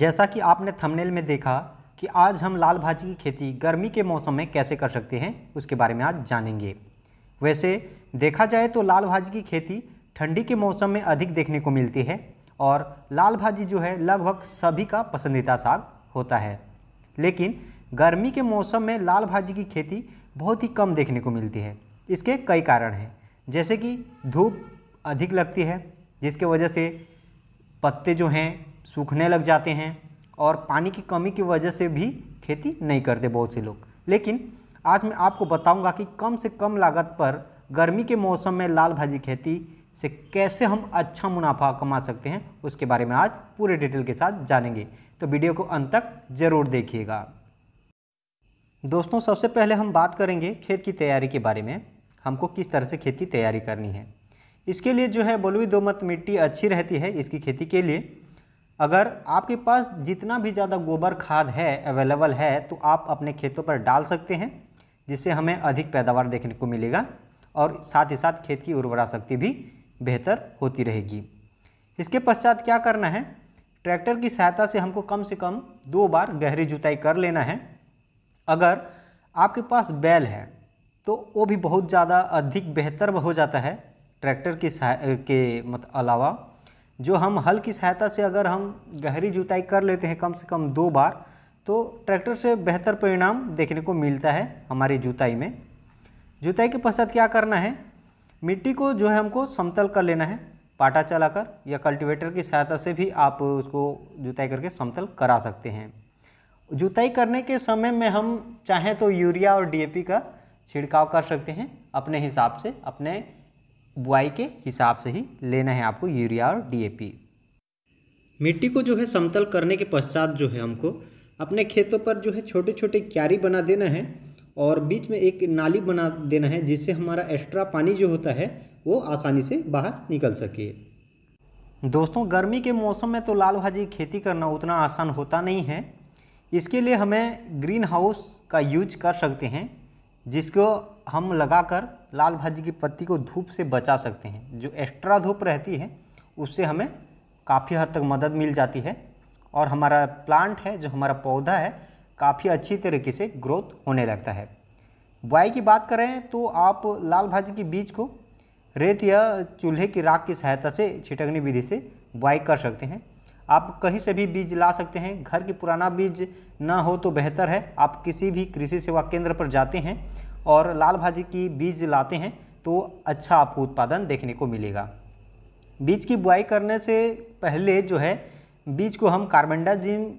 जैसा कि आपने थंबनेल में देखा कि आज हम लाल भाजी की खेती गर्मी के मौसम में कैसे कर सकते हैं उसके बारे में आज जानेंगे वैसे देखा जाए तो लाल भाजी की खेती ठंडी के मौसम में अधिक देखने को मिलती है और लाल भाजी जो है लगभग सभी का पसंदीदा साग होता है लेकिन गर्मी के मौसम में लाल भाजी की खेती बहुत ही कम देखने को मिलती है इसके कई कारण हैं जैसे कि धूप अधिक लगती है जिसके वजह से पत्ते जो हैं सूखने लग जाते हैं और पानी की कमी की वजह से भी खेती नहीं करते बहुत से लोग लेकिन आज मैं आपको बताऊंगा कि कम से कम लागत पर गर्मी के मौसम में लाल भाजी खेती से कैसे हम अच्छा मुनाफा कमा सकते हैं उसके बारे में आज पूरे डिटेल के साथ जानेंगे तो वीडियो को अंत तक ज़रूर देखिएगा दोस्तों सबसे पहले हम बात करेंगे खेत की तैयारी के बारे में हमको किस तरह से खेत की तैयारी करनी है इसके लिए जो है बलुई दोमत मिट्टी अच्छी रहती है इसकी खेती के लिए अगर आपके पास जितना भी ज़्यादा गोबर खाद है अवेलेबल है तो आप अपने खेतों पर डाल सकते हैं जिससे हमें अधिक पैदावार देखने को मिलेगा और साथ ही साथ खेत की उर्वरा शक्ति भी बेहतर होती रहेगी इसके पश्चात क्या करना है ट्रैक्टर की सहायता से हमको कम से कम दो बार गहरी जुताई कर लेना है अगर आपके पास बैल है तो वो भी बहुत ज़्यादा अधिक बेहतर हो जाता है ट्रैक्टर की के मत अलावा जो हम हल की सहायता से अगर हम गहरी जुताई कर लेते हैं कम से कम दो बार तो ट्रैक्टर से बेहतर परिणाम देखने को मिलता है हमारी जुताई में जुताई के पश्चात क्या करना है मिट्टी को जो है हमको समतल कर लेना है पाटा चलाकर या कल्टीवेटर की सहायता से भी आप उसको जुताई करके समतल करा सकते हैं जुताई करने के समय में हम चाहें तो यूरिया और डीएपी का छिड़काव कर सकते हैं अपने हिसाब से अपने बुआई के हिसाब से ही लेना है आपको यूरिया और डीएपी मिट्टी को जो है समतल करने के पश्चात जो है हमको अपने खेतों पर जो है छोटे छोटे क्यारी बना देना है और बीच में एक नाली बना देना है जिससे हमारा एक्स्ट्रा पानी जो होता है वो आसानी से बाहर निकल सके दोस्तों गर्मी के मौसम में तो लाल भाजी खेती करना उतना आसान होता नहीं है इसके लिए हमें ग्रीन हाउस का यूज कर सकते हैं जिसको हम लगाकर लाल भाजी की पत्ती को धूप से बचा सकते हैं जो एक्स्ट्रा धूप रहती है उससे हमें काफ़ी हद तक मदद मिल जाती है और हमारा प्लांट है जो हमारा पौधा है काफ़ी अच्छी तरीके से ग्रोथ होने लगता है बुआई की बात करें तो आप लाल भाजी के बीज को रेत या चूल्हे की राख की सहायता से छिटकनी विधि से बुआई कर सकते हैं आप कहीं से भी बीज ला सकते हैं घर की पुराना बीज ना हो तो बेहतर है आप किसी भी कृषि सेवा केंद्र पर जाते हैं और लाल भाजी की बीज लाते हैं तो अच्छा आपको उत्पादन देखने को मिलेगा बीज की बुआई करने से पहले जो है बीज को हम कार्बेंडाजिम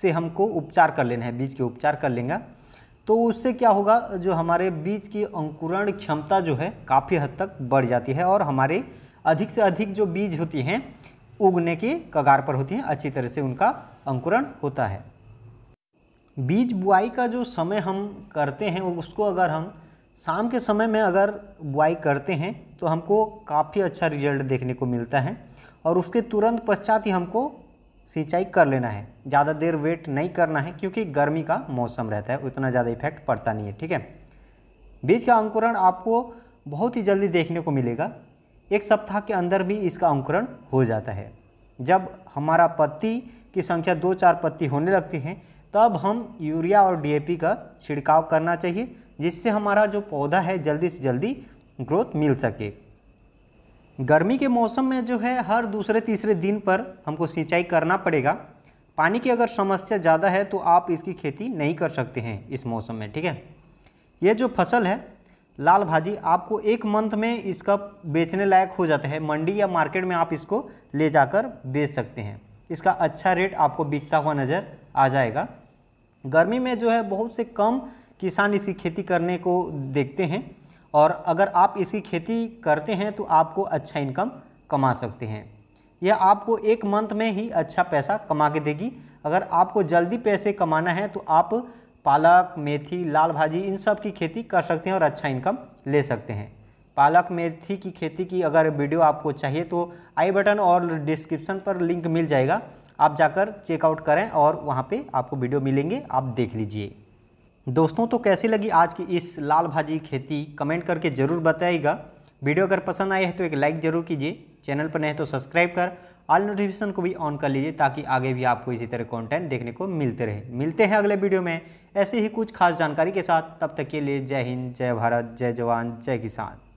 से हमको उपचार कर लेना है बीज के उपचार कर लेंगे तो उससे क्या होगा जो हमारे बीज की अंकुरण क्षमता जो है काफ़ी हद तक बढ़ जाती है और हमारे अधिक से अधिक जो बीज होती हैं उगने की कगार पर होती हैं अच्छी तरह से उनका अंकुरण होता है बीज बुआई का जो समय हम करते हैं उसको अगर हम शाम के समय में अगर बुआई करते हैं तो हमको काफ़ी अच्छा रिजल्ट देखने को मिलता है और उसके तुरंत पश्चात ही हमको सिंचाई कर लेना है ज़्यादा देर वेट नहीं करना है क्योंकि गर्मी का मौसम रहता है उतना ज़्यादा इफेक्ट पड़ता नहीं है ठीक है बीज का अंकुरण आपको बहुत ही जल्दी देखने को मिलेगा एक सप्ताह के अंदर भी इसका अंकुरण हो जाता है जब हमारा पत्ती की संख्या दो चार पत्ती होने लगती है तब हम यूरिया और डीएपी का छिड़काव करना चाहिए जिससे हमारा जो पौधा है जल्दी से जल्दी ग्रोथ मिल सके गर्मी के मौसम में जो है हर दूसरे तीसरे दिन पर हमको सिंचाई करना पड़ेगा पानी की अगर समस्या ज़्यादा है तो आप इसकी खेती नहीं कर सकते हैं इस मौसम में ठीक है ये जो फसल है लाल भाजी आपको एक मंथ में इसका बेचने लायक हो जाता है मंडी या मार्केट में आप इसको ले जाकर बेच सकते हैं इसका अच्छा रेट आपको बिकता हुआ नज़र आ जाएगा गर्मी में जो है बहुत से कम किसान इसकी खेती करने को देखते हैं और अगर आप इसकी खेती करते हैं तो आपको अच्छा इनकम कमा सकते हैं यह आपको एक मंथ में ही अच्छा पैसा कमा के देगी अगर आपको जल्दी पैसे कमाना है तो आप पालक मेथी लाल भाजी इन सब की खेती कर सकते हैं और अच्छा इनकम ले सकते हैं पालक मेथी की खेती की अगर वीडियो आपको चाहिए तो आई बटन और डिस्क्रिप्शन पर लिंक मिल जाएगा आप जाकर चेकआउट करें और वहाँ पे आपको वीडियो मिलेंगे आप देख लीजिए दोस्तों तो कैसी लगी आज की इस लाल भाजी खेती कमेंट करके ज़रूर बताइएगा वीडियो अगर पसंद आई है तो एक लाइक ज़रूर कीजिए चैनल पर नहीं तो सब्सक्राइब कर ऑल नोटिफिकेशन को भी ऑन कर लीजिए ताकि आगे भी आपको इसी तरह कंटेंट देखने को मिलते रहे मिलते हैं अगले वीडियो में ऐसे ही कुछ खास जानकारी के साथ तब तक के लिए जय हिंद जय भारत जय जवान जय किसान